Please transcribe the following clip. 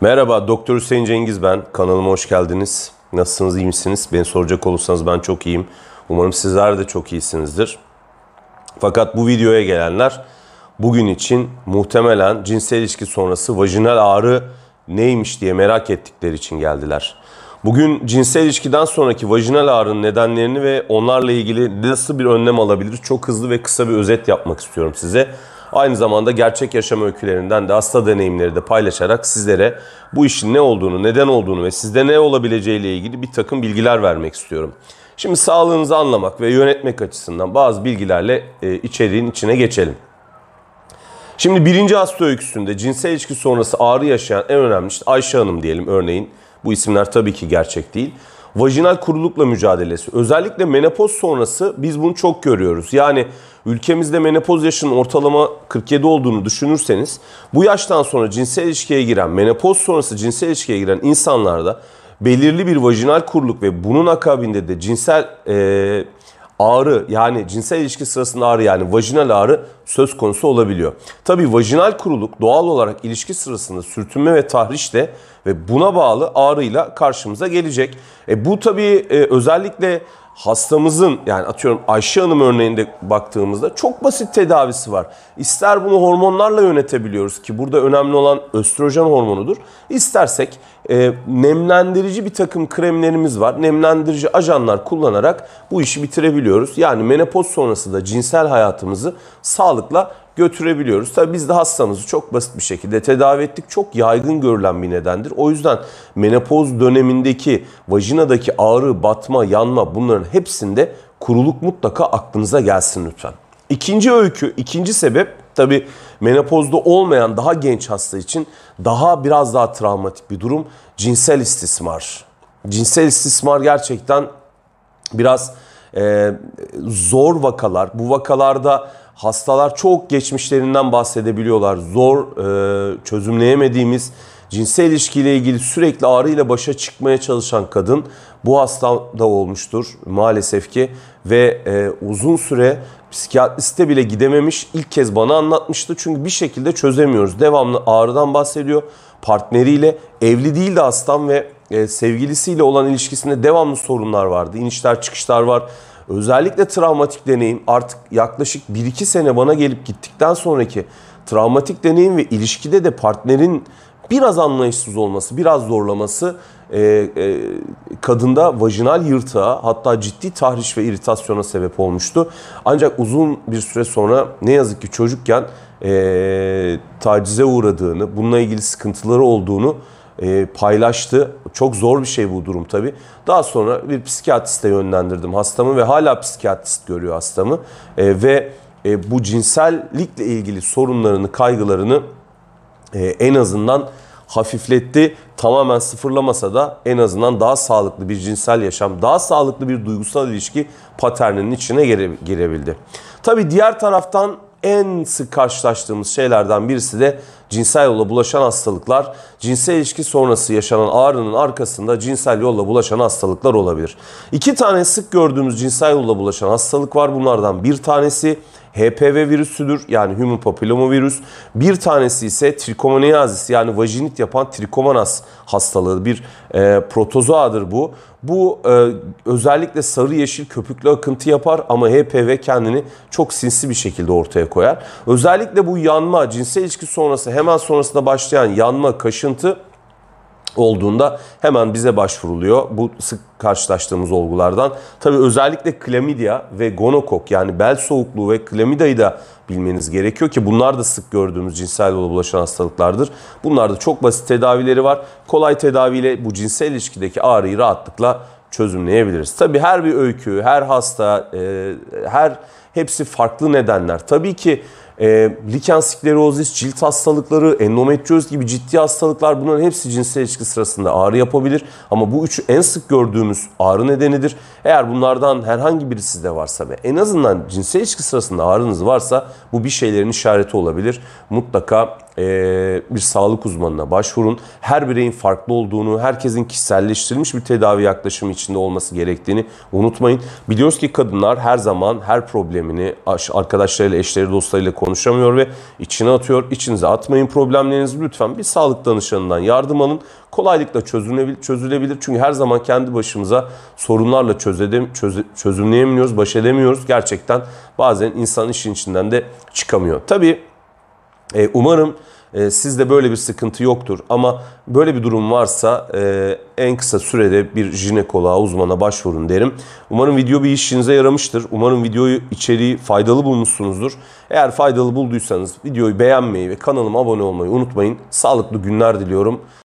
Merhaba, Doktor Hüseyin Cengiz ben. Kanalıma hoş geldiniz. Nasılsınız, iyi misiniz? Beni soracak olursanız ben çok iyiyim. Umarım sizler de çok iyisinizdir. Fakat bu videoya gelenler bugün için muhtemelen cinsel ilişki sonrası vajinal ağrı neymiş diye merak ettikleri için geldiler. Bugün cinsel ilişkiden sonraki vajinal ağrının nedenlerini ve onlarla ilgili nasıl bir önlem alabiliriz çok hızlı ve kısa bir özet yapmak istiyorum size. Aynı zamanda gerçek yaşam öykülerinden de hasta deneyimleri de paylaşarak sizlere bu işin ne olduğunu, neden olduğunu ve sizde ne olabileceğiyle ilgili bir takım bilgiler vermek istiyorum. Şimdi sağlığınızı anlamak ve yönetmek açısından bazı bilgilerle e, içeriğin içine geçelim. Şimdi birinci hasta öyküsünde cinsel ilişki sonrası ağrı yaşayan en önemli işte Ayşe Hanım diyelim örneğin. Bu isimler tabii ki gerçek değil. Vajinal kurulukla mücadelesi. Özellikle menopoz sonrası biz bunu çok görüyoruz. Yani ülkemizde menopoz yaşının ortalama 47 olduğunu düşünürseniz bu yaştan sonra cinsel ilişkiye giren, menopoz sonrası cinsel ilişkiye giren insanlarda belirli bir vajinal kuruluk ve bunun akabinde de cinsel e, ağrı yani cinsel ilişki sırasında ağrı yani vajinal ağrı söz konusu olabiliyor. Tabi vajinal kuruluk doğal olarak ilişki sırasında sürtünme ve tahriş de ve buna bağlı ağrıyla karşımıza gelecek. E bu tabi e, özellikle hastamızın yani atıyorum Ayşe Hanım örneğinde baktığımızda çok basit tedavisi var. İster bunu hormonlarla yönetebiliyoruz ki burada önemli olan östrojen hormonudur. İstersek e, nemlendirici bir takım kremlerimiz var. Nemlendirici ajanlar kullanarak bu işi bitirebiliyoruz. Yani menopoz sonrası da cinsel hayatımızı sağlıkla götürebiliyoruz. Tabii biz de hastamızı çok basit bir şekilde tedavi ettik. Çok yaygın görülen bir nedendir. O yüzden menopoz dönemindeki vajinadaki ağrı, batma, yanma bunların hepsinde kuruluk mutlaka aklınıza gelsin lütfen. İkinci öykü, ikinci sebep tabi menopozda olmayan daha genç hasta için daha biraz daha travmatik bir durum cinsel istismar. Cinsel istismar gerçekten biraz e, zor vakalar. Bu vakalarda hastalar çok geçmişlerinden bahsedebiliyorlar. Zor e, çözümleyemediğimiz cinsel ilişkiyle ilgili sürekli ağrıyla başa çıkmaya çalışan kadın bu hastamda olmuştur maalesef ki ve e, uzun süre psikiyatriste bile gidememiş ilk kez bana anlatmıştı. Çünkü bir şekilde çözemiyoruz. Devamlı ağrıdan bahsediyor. Partneriyle evli değil de hastam ve e, sevgilisiyle olan ilişkisinde devamlı sorunlar vardı. İnişler çıkışlar var Özellikle travmatik deneyim artık yaklaşık 1-2 sene bana gelip gittikten sonraki travmatik deneyim ve ilişkide de partnerin biraz anlayışsız olması, biraz zorlaması e, e, kadında vajinal yırtığa hatta ciddi tahriş ve iritasyona sebep olmuştu. Ancak uzun bir süre sonra ne yazık ki çocukken e, tacize uğradığını, bununla ilgili sıkıntıları olduğunu e, paylaştı. Çok zor bir şey bu durum tabii. Daha sonra bir psikiyatriste yönlendirdim hastamı ve hala psikiyatrist görüyor hastamı. E, ve e, bu cinsellikle ilgili sorunlarını, kaygılarını e, en azından hafifletti. Tamamen sıfırlamasa da en azından daha sağlıklı bir cinsel yaşam, daha sağlıklı bir duygusal ilişki paterninin içine gire, girebildi. Tabii diğer taraftan en sık karşılaştığımız şeylerden birisi de cinsel yolla bulaşan hastalıklar cinsel ilişki sonrası yaşanan ağrının arkasında cinsel yolla bulaşan hastalıklar olabilir. İki tane sık gördüğümüz cinsel yolla bulaşan hastalık var. Bunlardan bir tanesi HPV virüsüdür yani human papillomavirüs. Bir tanesi ise trikomoniyazis yani vajinit yapan trikomonas hastalığı bir e, protozoadır bu. Bu e, özellikle sarı yeşil köpüklü akıntı yapar ama HPV kendini çok sinsi bir şekilde ortaya koyar. Özellikle bu yanma cinsel ilişki sonrası hemen sonrasında başlayan yanma, kaşıntı olduğunda hemen bize başvuruluyor. Bu sık karşılaştığımız olgulardan. Tabii özellikle klamidya ve gonokok yani bel soğukluğu ve klamidayı da bilmeniz gerekiyor ki bunlar da sık gördüğümüz cinsel yola bulaşan hastalıklardır. Bunlarda çok basit tedavileri var. Kolay tedaviyle bu cinsel ilişkideki ağrıyı rahatlıkla çözümleyebiliriz. Tabii her bir öykü, her hasta, e, her hepsi farklı nedenler. Tabii ki e, ee, liken sklerozis, cilt hastalıkları, endometrioz gibi ciddi hastalıklar bunların hepsi cinsel ilişki sırasında ağrı yapabilir. Ama bu üçü en sık gördüğümüz ağrı nedenidir. Eğer bunlardan herhangi biri sizde varsa ve en azından cinsel ilişki sırasında ağrınız varsa bu bir şeylerin işareti olabilir. Mutlaka e, bir sağlık uzmanına başvurun. Her bireyin farklı olduğunu, herkesin kişiselleştirilmiş bir tedavi yaklaşımı içinde olması gerektiğini unutmayın. Biliyoruz ki kadınlar her zaman her problemini arkadaşlarıyla, eşleri, dostlarıyla konuşamıyor ve içine atıyor. İçinize atmayın problemlerinizi lütfen bir sağlık danışanından yardım alın. Kolaylıkla çözülebilir, çözülebilir. çünkü her zaman kendi başımıza sorunlarla çözedem, çöz, çözümleyemiyoruz, baş edemiyoruz. Gerçekten bazen insan işin içinden de çıkamıyor. Tabii e, umarım e, sizde böyle bir sıkıntı yoktur ama böyle bir durum varsa e, en kısa sürede bir jinekoloğa, uzmana başvurun derim. Umarım video bir işinize yaramıştır. Umarım videoyu içeriği faydalı bulmuşsunuzdur. Eğer faydalı bulduysanız videoyu beğenmeyi ve kanalıma abone olmayı unutmayın. Sağlıklı günler diliyorum.